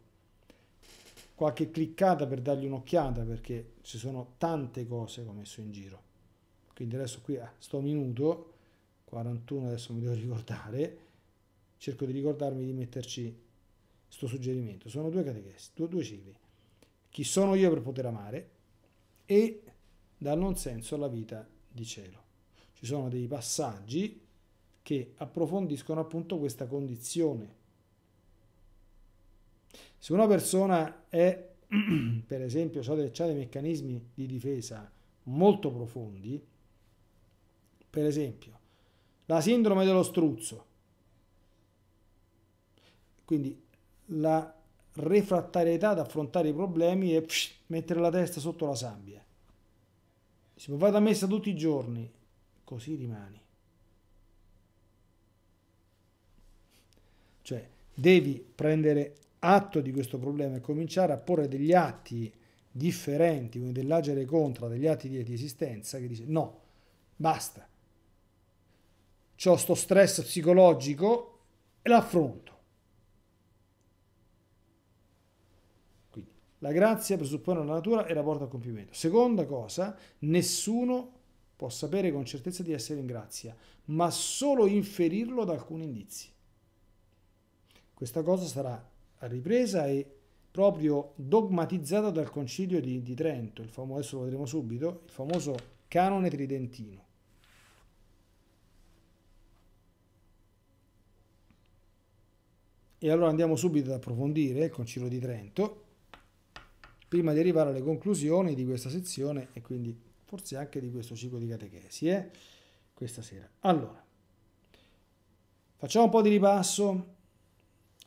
qualche cliccata per dargli un'occhiata perché ci sono tante cose che ho messo in giro. Quindi adesso qui a ah, sto minuto 41 adesso mi devo ricordare cerco di ricordarmi di metterci sto suggerimento sono due catechesi due, due cicli chi sono io per poter amare e dal non senso alla vita di cielo ci sono dei passaggi che approfondiscono appunto questa condizione se una persona è per esempio ha dei, dei meccanismi di difesa molto profondi per esempio la sindrome dello struzzo. Quindi la refrattarietà ad affrontare i problemi e psh, mettere la testa sotto la sabbia. Se vado a messa tutti i giorni, così rimani. Cioè, devi prendere atto di questo problema e cominciare a porre degli atti differenti, quindi dell'agere contro, degli atti di, di esistenza, che dice no, basta, ho sto stress psicologico e l'affronto. Quindi la grazia presuppone la natura e la porta al compimento. Seconda cosa, nessuno può sapere con certezza di essere in grazia, ma solo inferirlo da alcuni indizi. Questa cosa sarà ripresa e proprio dogmatizzata dal concilio di, di Trento, il famoso, adesso lo vedremo subito, il famoso canone tridentino E allora andiamo subito ad approfondire il Concilio di Trento, prima di arrivare alle conclusioni di questa sezione e quindi forse anche di questo ciclo di catechesi, eh? questa sera. Allora, facciamo un po' di ripasso.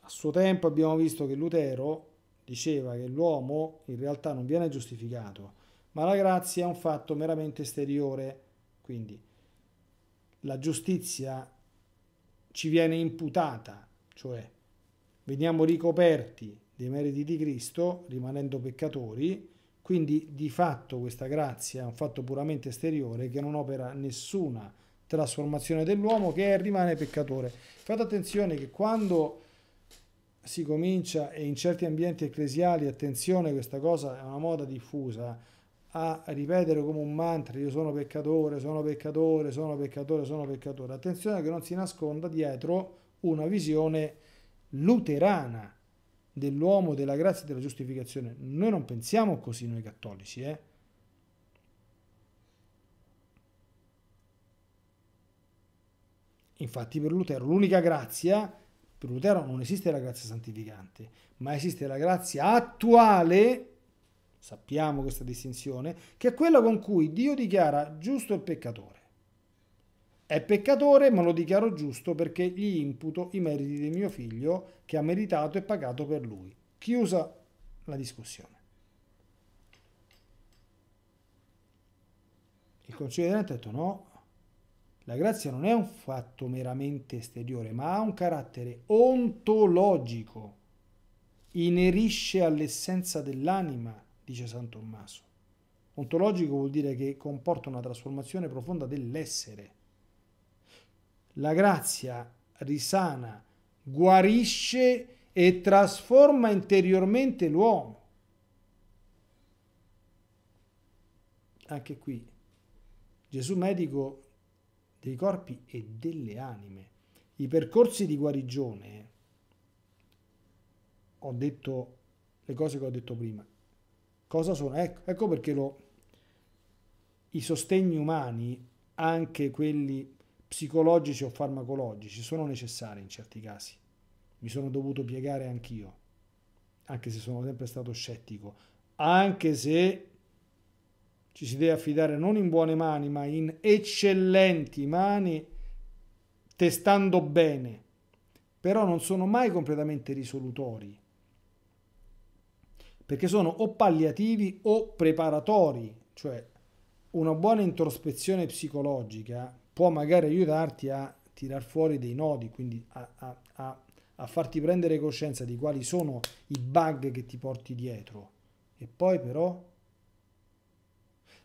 A suo tempo abbiamo visto che Lutero diceva che l'uomo in realtà non viene giustificato, ma la grazia è un fatto meramente esteriore, quindi la giustizia ci viene imputata, cioè veniamo ricoperti dei meriti di Cristo rimanendo peccatori, quindi di fatto questa grazia è un fatto puramente esteriore che non opera nessuna trasformazione dell'uomo che è, rimane peccatore. Fate attenzione che quando si comincia, e in certi ambienti ecclesiali, attenzione, questa cosa è una moda diffusa, a ripetere come un mantra io sono peccatore, sono peccatore, sono peccatore, sono peccatore. Attenzione che non si nasconda dietro una visione luterana dell'uomo, della grazia e della giustificazione. Noi non pensiamo così noi cattolici, eh? Infatti per Lutero l'unica grazia, per Lutero non esiste la grazia santificante, ma esiste la grazia attuale, sappiamo questa distinzione, che è quella con cui Dio dichiara giusto il peccatore. È peccatore, ma lo dichiaro giusto perché gli imputo i meriti di mio figlio che ha meritato e pagato per lui. Chiusa la discussione. Il Consiglio di Trento ha detto no, la grazia non è un fatto meramente esteriore, ma ha un carattere ontologico, inerisce all'essenza dell'anima, dice San Tommaso. Ontologico vuol dire che comporta una trasformazione profonda dell'essere la grazia risana, guarisce e trasforma interiormente l'uomo. Anche qui Gesù medico dei corpi e delle anime. I percorsi di guarigione, ho detto le cose che ho detto prima, cosa sono? Ecco, ecco perché lo, i sostegni umani, anche quelli psicologici o farmacologici sono necessari in certi casi. Mi sono dovuto piegare anch'io, anche se sono sempre stato scettico, anche se ci si deve affidare non in buone mani, ma in eccellenti mani, testando bene. Però non sono mai completamente risolutori, perché sono o palliativi o preparatori, cioè una buona introspezione psicologica può magari aiutarti a tirar fuori dei nodi, quindi a, a, a, a farti prendere coscienza di quali sono i bug che ti porti dietro. E poi però,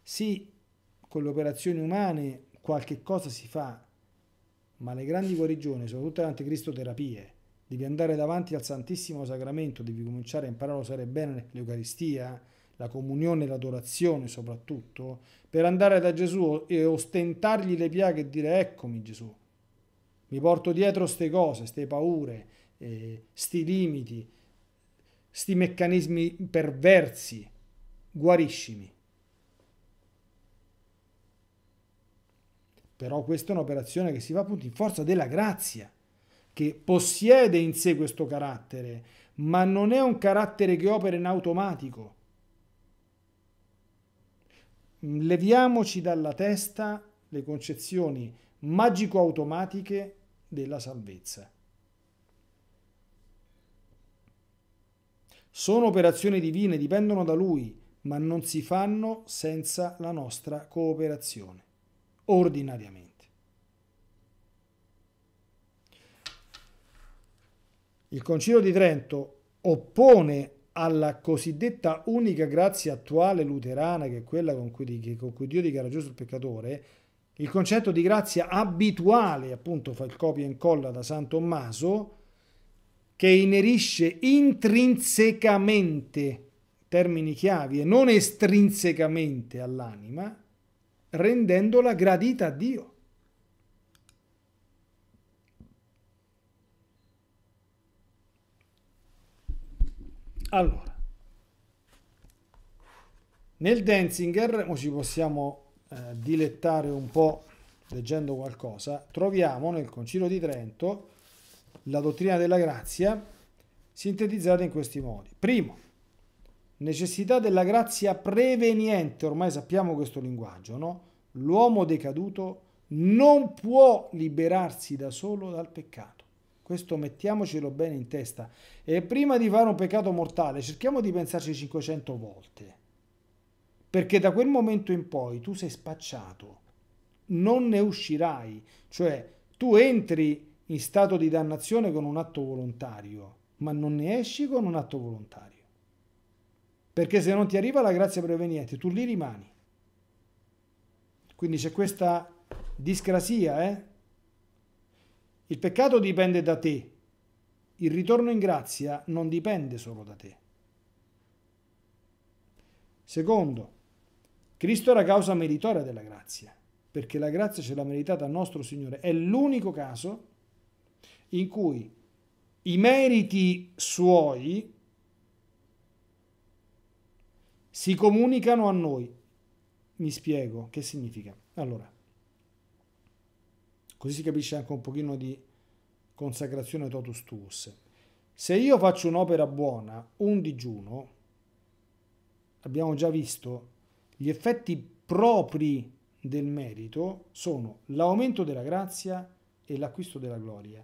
sì, con le operazioni umane qualche cosa si fa, ma le grandi guarigioni, sono tutte le terapie. devi andare davanti al Santissimo Sacramento, devi cominciare a imparare a usare bene l'Eucaristia, la comunione e l'adorazione soprattutto, per andare da Gesù e ostentargli le piaghe e dire eccomi Gesù, mi porto dietro queste cose, queste paure, eh, limiti, questi meccanismi perversi, guariscimi. Però questa è un'operazione che si fa appunto in forza della grazia, che possiede in sé questo carattere, ma non è un carattere che opera in automatico, leviamoci dalla testa le concezioni magico-automatiche della salvezza. Sono operazioni divine, dipendono da Lui, ma non si fanno senza la nostra cooperazione, ordinariamente. Il Concilio di Trento oppone alla cosiddetta unica grazia attuale luterana, che è quella con cui, con cui Dio dichiara giusto il peccatore, il concetto di grazia abituale, appunto, fa il copia e incolla da San Tommaso, che inerisce intrinsecamente, termini chiavi, e non estrinsecamente all'anima, rendendola gradita a Dio. Allora, nel Denzinger, o ci possiamo eh, dilettare un po' leggendo qualcosa, troviamo nel Concilio di Trento la dottrina della grazia sintetizzata in questi modi. Primo, necessità della grazia preveniente, ormai sappiamo questo linguaggio, no? L'uomo decaduto non può liberarsi da solo dal peccato. Questo mettiamocelo bene in testa. E prima di fare un peccato mortale, cerchiamo di pensarci 500 volte. Perché da quel momento in poi tu sei spacciato. Non ne uscirai. Cioè, tu entri in stato di dannazione con un atto volontario, ma non ne esci con un atto volontario. Perché se non ti arriva la grazia preveniente, tu lì rimani. Quindi c'è questa discrasia, eh? Il peccato dipende da te, il ritorno in grazia non dipende solo da te. Secondo, Cristo è la causa meritoria della grazia, perché la grazia ce l'ha meritata il nostro Signore. È l'unico caso in cui i meriti suoi si comunicano a noi. Mi spiego che significa. Allora, Così si capisce anche un pochino di consacrazione totus tuus. Se io faccio un'opera buona, un digiuno, abbiamo già visto, gli effetti propri del merito sono l'aumento della grazia e l'acquisto della gloria.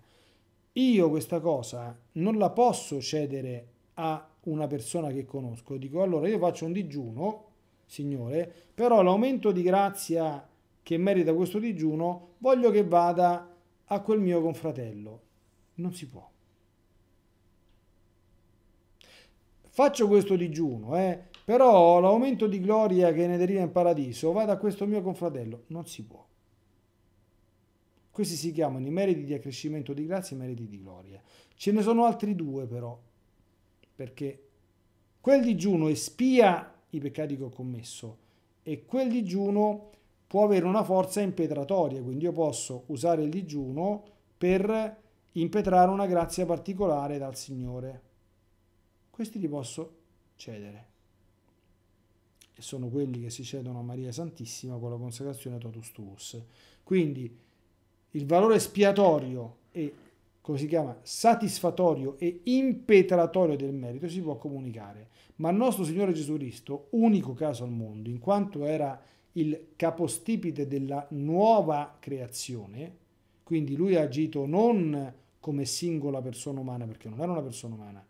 Io questa cosa non la posso cedere a una persona che conosco. Dico allora io faccio un digiuno, Signore, però l'aumento di grazia che merita questo digiuno, voglio che vada a quel mio confratello. Non si può. Faccio questo digiuno, eh, però l'aumento di gloria che ne deriva in paradiso va da questo mio confratello. Non si può. Questi si chiamano i meriti di accrescimento di grazia e i meriti di gloria. Ce ne sono altri due però, perché quel digiuno espia i peccati che ho commesso e quel digiuno può avere una forza impetratoria, quindi io posso usare il digiuno per impetrare una grazia particolare dal Signore. Questi li posso cedere. E sono quelli che si cedono a Maria Santissima con la consacrazione Totus Tuus. Quindi il valore spiatorio e come si chiama, satisfatorio e impetratorio del merito si può comunicare. Ma il nostro Signore Gesù Cristo, unico caso al mondo, in quanto era il capostipite della nuova creazione, quindi lui ha agito non come singola persona umana, perché non era una persona umana,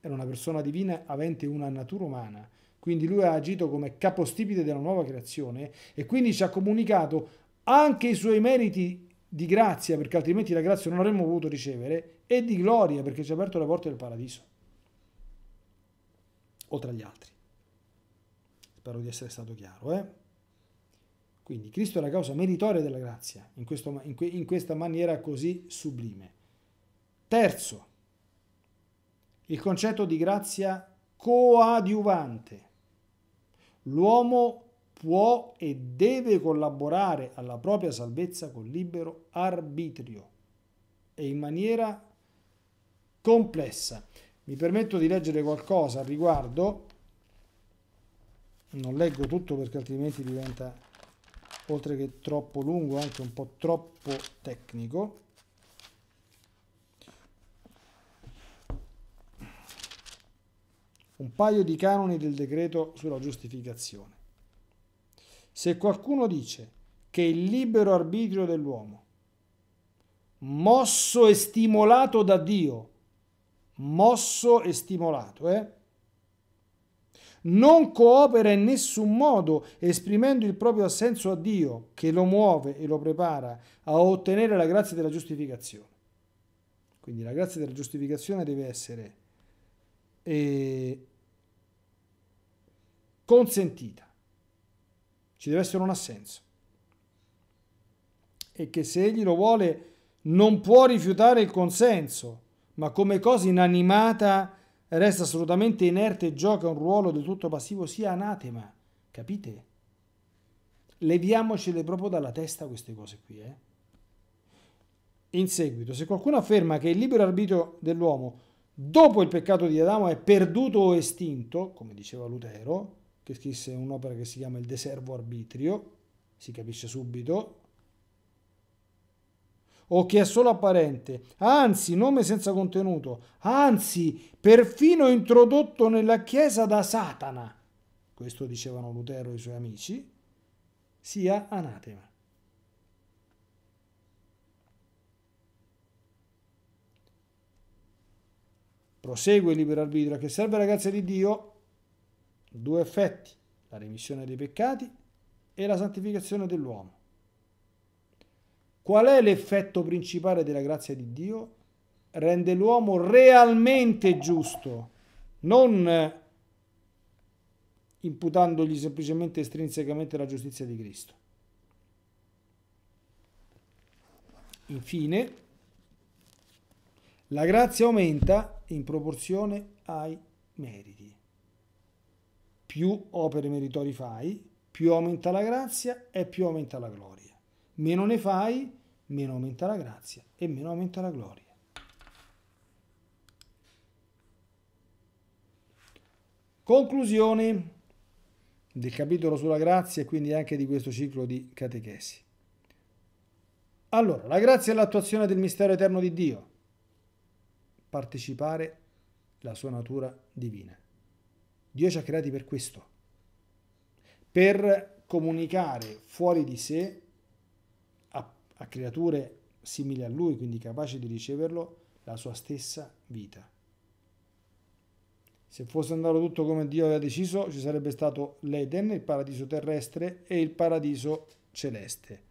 era una persona divina avente una natura umana, quindi lui ha agito come capostipite della nuova creazione e quindi ci ha comunicato anche i suoi meriti di grazia, perché altrimenti la grazia non avremmo voluto ricevere, e di gloria, perché ci ha aperto le porte del paradiso, o tra gli altri. Spero di essere stato chiaro, eh? Quindi Cristo è la causa meritoria della grazia, in, questo, in, que, in questa maniera così sublime. Terzo, il concetto di grazia coadiuvante. L'uomo può e deve collaborare alla propria salvezza con libero arbitrio e in maniera complessa. Mi permetto di leggere qualcosa al riguardo, non leggo tutto perché altrimenti diventa oltre che troppo lungo, anche un po' troppo tecnico. Un paio di canoni del decreto sulla giustificazione. Se qualcuno dice che il libero arbitrio dell'uomo, mosso e stimolato da Dio, mosso e stimolato, eh? non coopera in nessun modo esprimendo il proprio assenso a Dio che lo muove e lo prepara a ottenere la grazia della giustificazione. Quindi la grazia della giustificazione deve essere eh, consentita, ci deve essere un assenso e che se egli lo vuole non può rifiutare il consenso, ma come cosa inanimata resta assolutamente inerte e gioca un ruolo del tutto passivo sia anatema, capite? Leviamocele proprio dalla testa queste cose qui, eh? In seguito, se qualcuno afferma che il libero arbitrio dell'uomo dopo il peccato di Adamo è perduto o estinto, come diceva Lutero, che scrisse un'opera che si chiama Il deservo arbitrio, si capisce subito o che è solo apparente, anzi nome senza contenuto, anzi perfino introdotto nella Chiesa da Satana, questo dicevano Lutero e i suoi amici, sia anatema. Prosegue il libero arbitrio che serve la grazia di Dio due effetti, la remissione dei peccati e la santificazione dell'uomo. Qual è l'effetto principale della grazia di Dio? Rende l'uomo realmente giusto, non eh, imputandogli semplicemente estrinsecamente la giustizia di Cristo. Infine, la grazia aumenta in proporzione ai meriti. Più opere meritori fai, più aumenta la grazia e più aumenta la gloria. Meno ne fai meno aumenta la grazia e meno aumenta la gloria. Conclusione del capitolo sulla grazia e quindi anche di questo ciclo di catechesi. Allora, la grazia è l'attuazione del mistero eterno di Dio, partecipare la sua natura divina. Dio ci ha creati per questo, per comunicare fuori di sé a creature simili a lui, quindi capaci di riceverlo, la sua stessa vita. Se fosse andato tutto come Dio aveva deciso, ci sarebbe stato l'Eden, il paradiso terrestre e il paradiso celeste.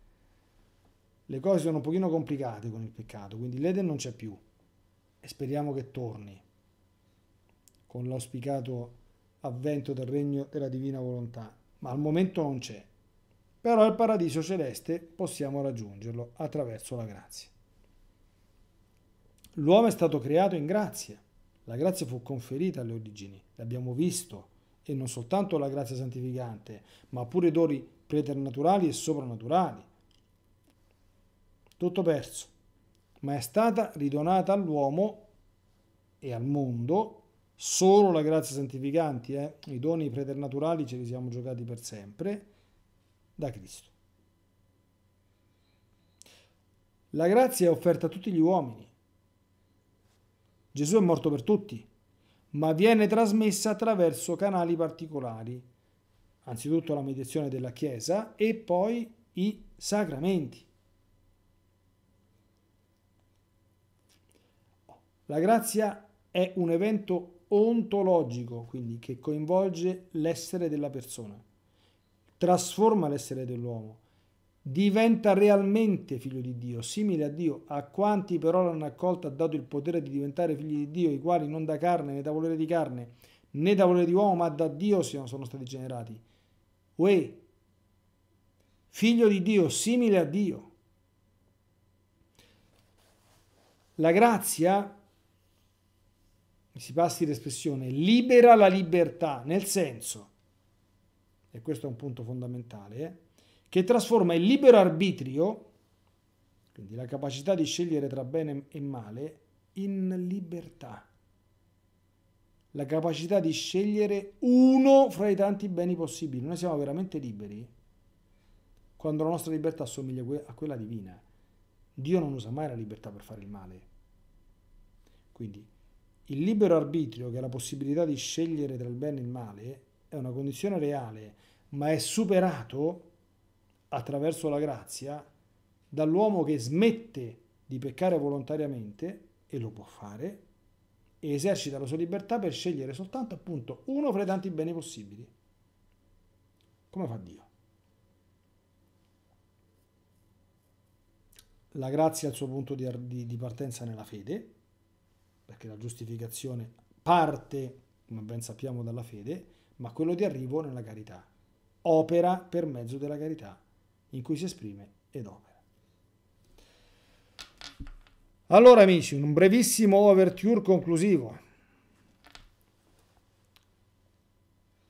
Le cose sono un pochino complicate con il peccato, quindi l'Eden non c'è più e speriamo che torni con l'auspicato avvento del regno della divina volontà, ma al momento non c'è però il paradiso celeste possiamo raggiungerlo attraverso la grazia. L'uomo è stato creato in grazia, la grazia fu conferita alle origini, l'abbiamo visto, e non soltanto la grazia santificante, ma pure dori preternaturali e soprannaturali. Tutto perso, ma è stata ridonata all'uomo e al mondo solo la grazia santificante, eh? i doni preternaturali ce li siamo giocati per sempre, da Cristo. La grazia è offerta a tutti gli uomini. Gesù è morto per tutti, ma viene trasmessa attraverso canali particolari, anzitutto la mediazione della Chiesa e poi i sacramenti. La grazia è un evento ontologico, quindi che coinvolge l'essere della persona trasforma l'essere dell'uomo, diventa realmente figlio di Dio, simile a Dio, a quanti però l'hanno accolta ha dato il potere di diventare figli di Dio, i quali non da carne né da volere di carne né da volere di uomo, ma da Dio sono stati generati. Uè, figlio di Dio, simile a Dio. La grazia, si passi l'espressione, libera la libertà, nel senso e questo è un punto fondamentale, eh, che trasforma il libero arbitrio, quindi la capacità di scegliere tra bene e male, in libertà. La capacità di scegliere uno fra i tanti beni possibili. Noi siamo veramente liberi quando la nostra libertà assomiglia a quella divina. Dio non usa mai la libertà per fare il male. Quindi il libero arbitrio, che è la possibilità di scegliere tra il bene e il male, è una condizione reale, ma è superato attraverso la grazia dall'uomo che smette di peccare volontariamente, e lo può fare, e esercita la sua libertà per scegliere soltanto appunto uno fra i tanti beni possibili. Come fa Dio? La grazia è il suo punto di, di partenza nella fede, perché la giustificazione parte, come ben sappiamo, dalla fede, ma quello di arrivo nella carità. Opera per mezzo della carità, in cui si esprime ed opera. Allora amici, un brevissimo overture conclusivo.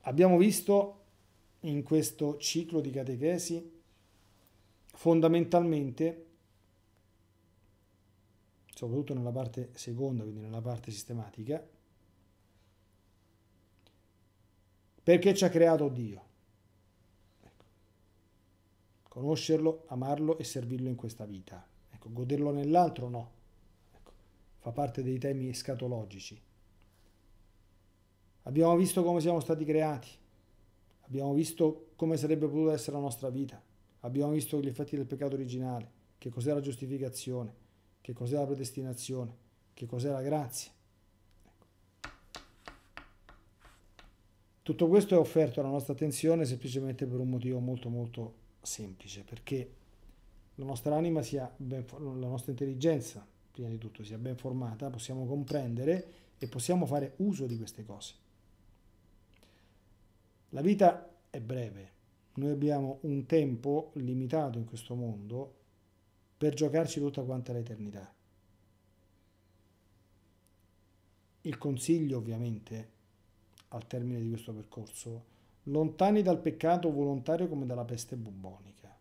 Abbiamo visto in questo ciclo di catechesi fondamentalmente soprattutto nella parte seconda, quindi nella parte sistematica, perché ci ha creato Dio. Ecco. Conoscerlo, amarlo e servirlo in questa vita. Ecco, goderlo nell'altro no. Ecco. Fa parte dei temi escatologici. Abbiamo visto come siamo stati creati, abbiamo visto come sarebbe potuta essere la nostra vita, abbiamo visto gli effetti del peccato originale, che cos'è la giustificazione, che cos'è la predestinazione, che cos'è la grazia. Tutto questo è offerto alla nostra attenzione semplicemente per un motivo molto molto semplice, perché la nostra anima sia ben, la nostra intelligenza, prima di tutto, sia ben formata, possiamo comprendere e possiamo fare uso di queste cose. La vita è breve, noi abbiamo un tempo limitato in questo mondo per giocarci tutta quanta l'eternità. Il consiglio ovviamente al termine di questo percorso, lontani dal peccato volontario come dalla peste bubbonica,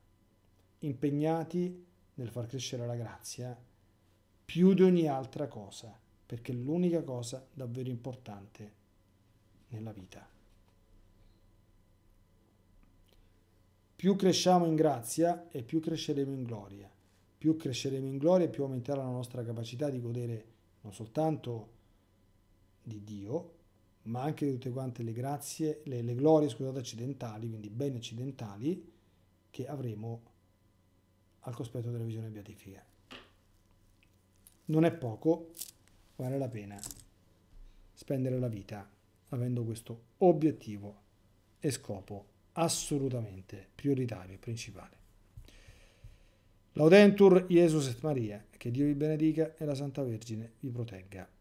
impegnati nel far crescere la grazia più di ogni altra cosa, perché è l'unica cosa davvero importante nella vita. Più cresciamo in grazia e più cresceremo in gloria. Più cresceremo in gloria e più aumenterà la nostra capacità di godere non soltanto di Dio, ma anche di tutte quante le grazie, le, le glorie, scusate, accidentali, quindi beni accidentali, che avremo al cospetto della visione beatifica. Non è poco, vale la pena spendere la vita avendo questo obiettivo e scopo assolutamente prioritario e principale. Laudentur Jesus et Maria, che Dio vi benedica e la Santa Vergine vi protegga.